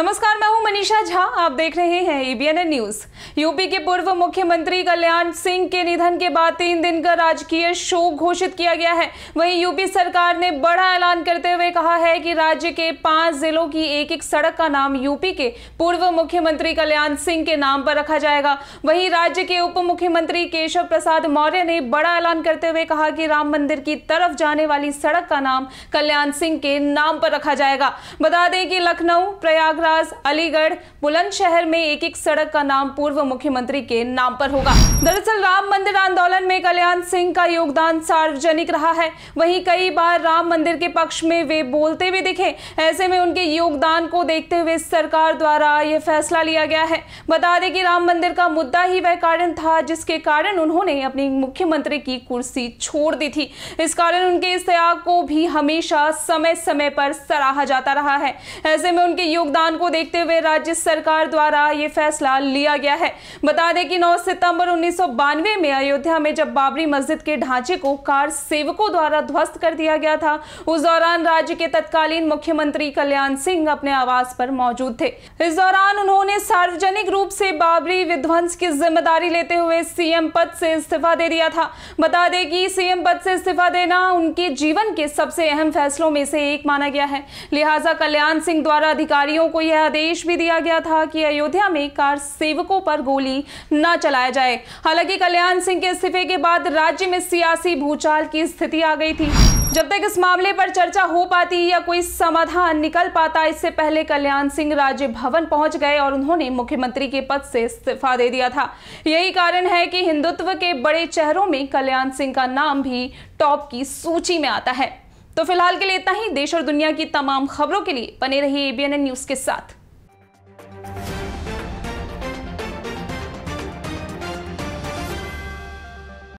नमस्कार मैं हूं मनीषा झा आप देख रहे हैं एबीएनए न्यूज यूपी के पूर्व मुख्यमंत्री कल्याण सिंह के निधन के बाद तीन दिन का राजकीय शोक घोषित किया गया है वहीं यूपी सरकार ने बड़ा ऐलान करते हुए कहा है कि राज्य के पांच जिलों की एक एक सड़क का नाम यूपी के पूर्व मुख्यमंत्री कल्याण सिंह के नाम पर रखा जाएगा वही राज्य के उप मुख्यमंत्री केशव प्रसाद मौर्य ने बड़ा ऐलान करते हुए कहा कि राम मंदिर की तरफ जाने वाली सड़क का नाम कल्याण सिंह के नाम पर रखा जाएगा बता दें कि लखनऊ प्रयागराज प्रयागराज अलीगढ़ बुलंदशहर में एक एक सड़क का नाम पूर्व मुख्यमंत्री के नाम पर होगा दरअसल राम मंदिर आंदोलन में कल्याण सिंह का योगदान सार्वजनिक रहा है वहीं कई बार राम मंदिर के पक्ष में वे बोलते भी दिखे ऐसे में उनके योगदान को देखते हुए सरकार द्वारा यह फैसला लिया गया है बता दें कि राम मंदिर का मुद्दा ही वह कारण था जिसके कारण उन्होंने अपनी मुख्यमंत्री की कुर्सी छोड़ दी थी इस कारण उनके इस त्याग को भी हमेशा समय समय पर सराहा जाता रहा है ऐसे में उनके योगदान को देखते हुए राज्य सरकार द्वारा ये फैसला लिया गया है बता दें कि 9 सितंबर उन्नीस में अयोध्या में जब बाबरी मस्जिद के ढांचे को कार सेवकों द्वारा ध्वस्त कर दिया गया था उस दौरान राज्य के तत्कालीन मुख्यमंत्री कल्याण सिंह अपने आवास पर मौजूद थे इस दौरान उन्होंने सार्वजनिक रूप से बाबरी विध्वंस की जिम्मेदारी लेते हुए सीएम पद से इस्तीफा दे दिया था बता दें कि सीएम पद से इस्तीफा देना उनके जीवन के सबसे अहम फैसलों में से एक माना गया है लिहाजा कल्याण सिंह द्वारा अधिकारियों को यह आदेश भी दिया गया था कि अयोध्या में कार सेवकों पर गोली न चलाया जाए हालांकि कल्याण सिंह के इस्तीफे के बाद राज्य में सियासी भूचाल की स्थिति आ गई थी जब तक इस मामले पर चर्चा हो पाती या कोई समाधान निकल पाता इससे पहले कल्याण सिंह राज्य भवन पहुंच गए और उन्होंने मुख्यमंत्री के पद से इस्तीफा दे दिया था यही कारण है कि हिंदुत्व के बड़े चेहरों में कल्याण सिंह का नाम भी टॉप की सूची में आता है तो फिलहाल के लिए इतना ही देश और दुनिया की तमाम खबरों के लिए बने रहिए एबीएनएन न्यूज के साथ